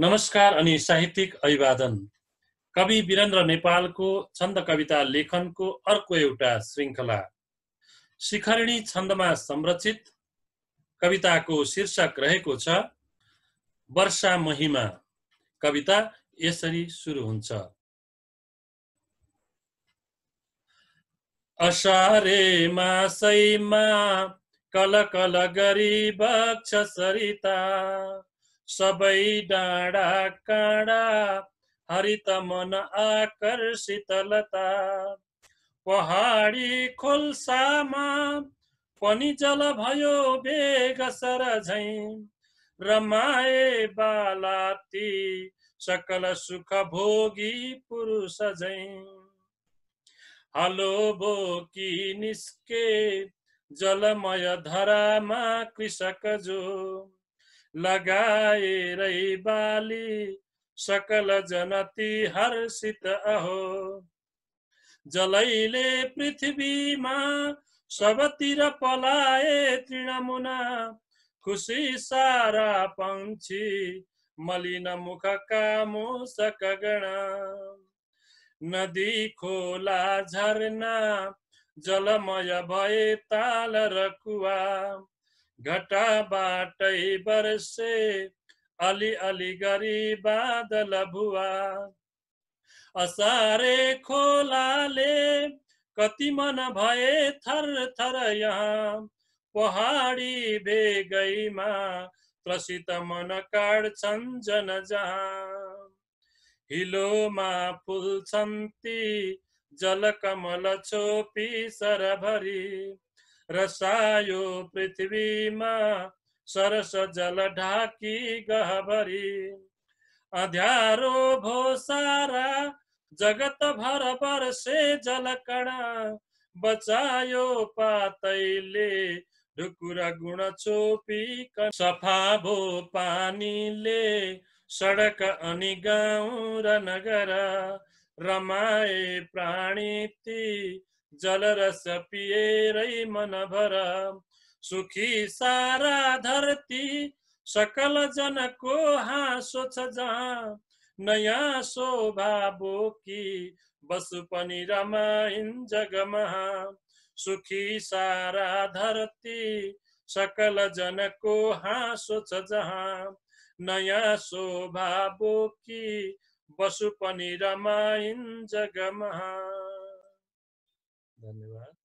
नमस्कार अनि साहित्यिक अभिवादन कवि वीरेन्द्र नेपालको छन्द कविता लेखनको अर्को एउटा श्रृङ्खला शिखरिणी छन्दमा संरचित कविताको शीर्षक रहेको छ वर्षा महिमा कविता यसरी सुरु हुन्छ असारे मासैमा कल कल गरी बक्ष सरिता सबै डाँडा काँडा हरित मन आकर्षितलता पहाडी खोल्सामा पनि जल भयो बेगसर झै रमाए बालाती सकल सुख भोगी पुरुष झै हलो बोकी निस्के जलमय धरामा कृषक जो रही बाली सकल जनति हर्षित अहो जलैले पृथ्वीमा सबतिर पलाए तृणमुना खुसी सारा पंक्षी मलिन मुख कामो सकगणा नदी खोला झरना जलमय भए ताल र कुवा बाटै बरसे अलि अलि गरी बादल भुवा असारे खोलाले कति मन भए थर थर यहाँ पहाडी बेगैमा त्रसित मन काट्छन् जन जहाँ हिलोमा फुल्छन् ती कमल छोपी सरभरी रसायो पृथ्वीमा सरस जल ढाकी गहबरी अध्यारो भो सारा जगत भर पर से जल कणा बचायो पातैले ढुकुरा गुण छोपी सफा भो पानी ले सडक अनि गाउँ र नगर रमाए प्राणी ती जलरस पिएरै मनभर सुखी सारा धरती सकल जनको हाँसो छ जहाँ नयाँ शोभा बोकी बसु पनि रमाइन जगमहा सुखी सारा धरती सकल जनको हाँसो छ जहाँ नयाँ शोभा बोकी बसु पनि रमाइन जगमहा than they were.